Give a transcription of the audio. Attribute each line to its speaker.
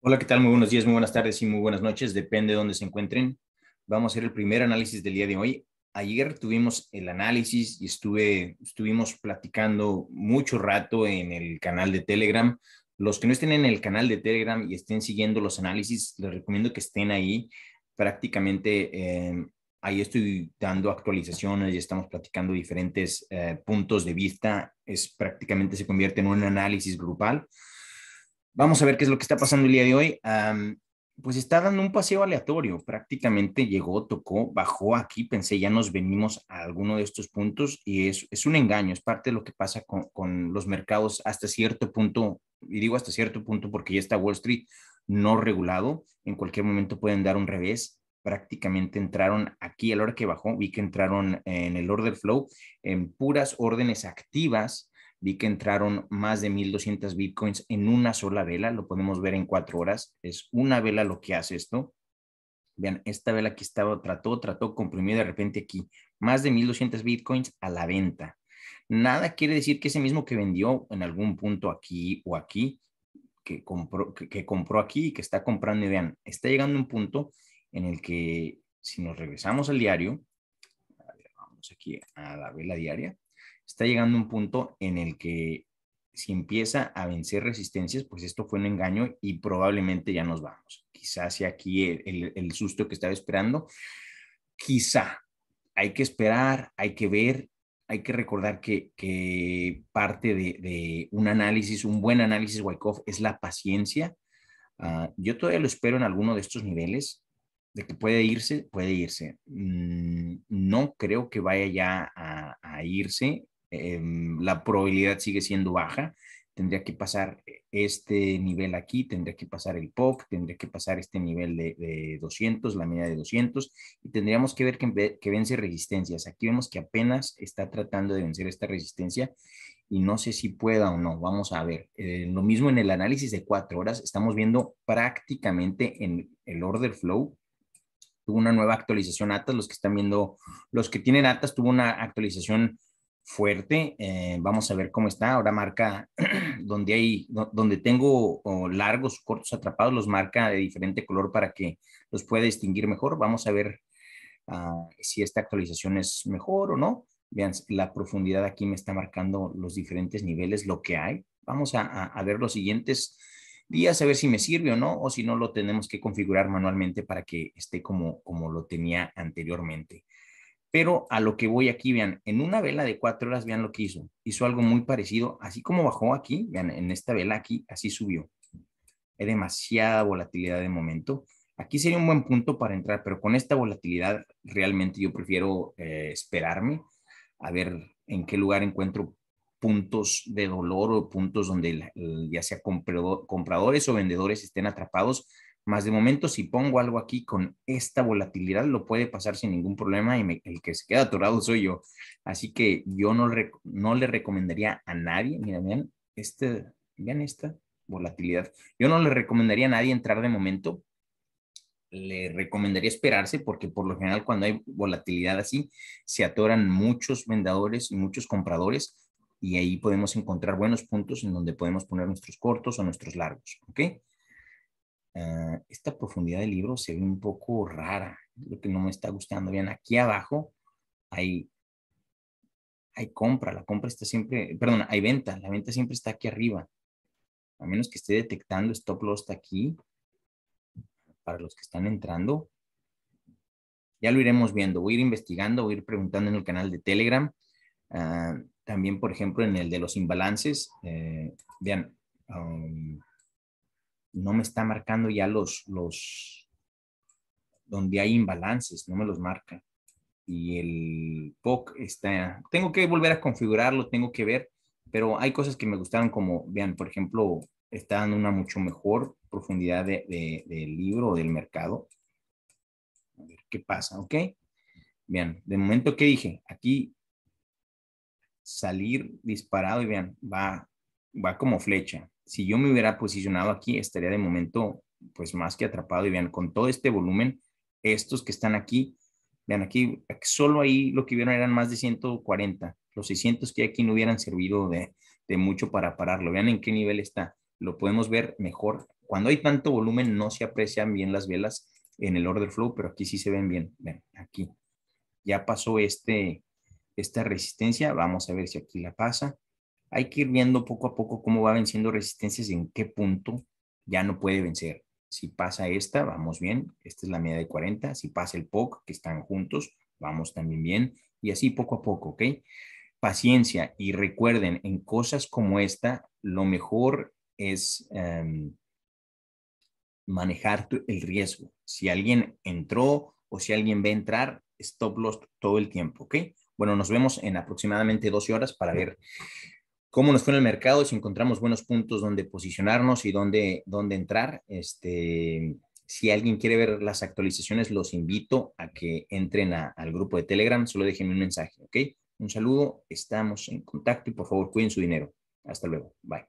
Speaker 1: Hola, ¿qué tal? Muy buenos días, muy buenas tardes y muy buenas noches, depende de dónde se encuentren. Vamos a hacer el primer análisis del día de hoy. Ayer tuvimos el análisis y estuve, estuvimos platicando mucho rato en el canal de Telegram. Los que no estén en el canal de Telegram y estén siguiendo los análisis, les recomiendo que estén ahí. Prácticamente eh, ahí estoy dando actualizaciones y estamos platicando diferentes eh, puntos de vista. Es prácticamente se convierte en un análisis grupal. Vamos a ver qué es lo que está pasando el día de hoy. pues está dando un paseo aleatorio, prácticamente llegó, tocó, bajó aquí, pensé ya nos venimos a alguno de estos puntos y es, es un engaño, es parte de lo que pasa con, con, los mercados hasta cierto punto, y digo hasta cierto punto porque ya está Wall Street no regulado, en cualquier momento pueden dar un revés, prácticamente entraron aquí a la hora que bajó, vi que entraron en el order flow, en puras órdenes activas Vi que entraron más de 1.200 bitcoins en una sola vela, lo podemos ver en cuatro horas. Es una vela lo que hace esto. Vean, esta vela que estaba, trató, trató, comprimió de repente aquí. Más de 1.200 bitcoins a la venta. Nada quiere decir que ese mismo que vendió en algún punto aquí o aquí, que compró, que, compró aquí y que está comprando, y vean, está llegando un punto en el que si nos regresamos al diario, vamos aquí a la vela diaria, está llegando un punto en el que si empieza a vencer resistencias, pues esto fue un engaño y probablemente ya nos vamos. Quizás sea aquí el, susto que estaba esperando. Quizá hay que esperar, hay que ver, hay que recordar que, parte de, un análisis, un buen análisis Wyckoff es la paciencia. Ah, yo todavía lo espero en alguno de estos niveles, de que puede irse, puede irse. Mm, no creo que vaya ya a, a irse. Em, la probabilidad sigue siendo baja. Tendría que pasar este nivel aquí, tendría que pasar el POC, tendría que pasar este nivel de, de 200, la media de 200, y tendríamos que ver que, que vence resistencias. Aquí vemos que apenas está tratando de vencer esta resistencia y no sé si pueda o no, vamos a ver. Eh, lo mismo en el análisis de cuatro horas, estamos viendo prácticamente en el order flow, tuvo una nueva actualización ATAS, los que están viendo, los que tienen ATAS tuvo una actualización fuerte. Eh, vamos a ver cómo está. Ahora marca donde hay, donde tengo largos, cortos atrapados, los marca de diferente color para que los pueda distinguir mejor. Vamos a ver ah, si esta actualización es mejor o no. Vean, la profundidad aquí me está marcando los diferentes niveles, lo que hay. Vamos a, a ver los siguientes días, a ver si me sirve o no, o si no lo tenemos que configurar manualmente para que esté como, como lo tenía anteriormente. Pero a lo que voy aquí, vean, en una vela de cuatro horas, vean lo que hizo. Hizo algo muy parecido, así como bajó aquí, vean, en esta vela aquí, así subió. Hay demasiada volatilidad de momento. Aquí sería un buen punto para entrar, pero con esta volatilidad realmente yo prefiero eh, esperarme a ver en qué lugar encuentro puntos de dolor o puntos donde ya sea compradores o vendedores estén atrapados más de momento, si pongo algo aquí con esta volatilidad, lo puede pasar sin ningún problema y el que se queda atorado soy yo. Así que yo no, no le recomendaría a nadie, miren, bien este, vean esta volatilidad. Yo no le recomendaría a nadie entrar de momento. Le recomendaría esperarse porque por lo general cuando hay volatilidad así, se atoran muchos vendedores y muchos compradores y ahí podemos encontrar buenos puntos en donde podemos poner nuestros cortos o nuestros largos, ¿ok? Ah, esta profundidad del libro se ve un poco rara, lo que no me está gustando. Vean, aquí abajo hay, hay compra, la compra está siempre, perdón, hay venta, la venta siempre está aquí arriba. A menos que esté detectando stop loss aquí, para los que están entrando. Ya lo iremos viendo, voy a ir investigando, voy a ir preguntando en el canal de Telegram. Ah, también, por ejemplo, en el de los imbalances, eh, vean, um, no me está marcando ya los, los, donde hay imbalances, no me los marca. Y el POC está, tengo que volver a configurarlo, tengo que ver, pero hay cosas que me gustaron como, vean, por ejemplo, está dando una mucho mejor profundidad del de, libro o del mercado. A ver qué pasa, ¿ok? Vean, de momento, que dije? Aquí salir disparado y vean, va, va como flecha si yo me hubiera posicionado aquí, estaría de momento pues más que atrapado y vean, con todo este volumen, estos que están aquí, vean aquí, solo ahí lo que vieron eran más de 140, los 600 que aquí no hubieran servido de, mucho para pararlo, vean en qué nivel está, lo podemos ver mejor. Cuando hay tanto volumen no se aprecian bien las velas en el order flow, pero aquí sí se ven bien, vean, aquí. Ya pasó este, esta resistencia, vamos a ver si aquí la pasa hay que ir viendo poco a poco cómo va venciendo resistencias en qué punto ya no puede vencer. Si pasa esta, vamos bien. Esta es la media de 40. Si pasa el POC, que están juntos, vamos también bien. Y así poco a poco, ¿ok? Paciencia. Y recuerden, en cosas como esta, lo mejor es em, manejar el riesgo. Si alguien entró o si alguien va a entrar, stop loss todo el tiempo, ¿ok? Bueno, nos vemos en aproximadamente 12 horas para ver cómo nos fue en el mercado, si encontramos buenos puntos donde posicionarnos y dónde, entrar. Este, si alguien quiere ver las actualizaciones, los invito a que entren al grupo de Telegram, solo déjenme un mensaje, ¿ok? Un saludo, estamos en contacto y por favor cuiden su dinero. Hasta luego, bye.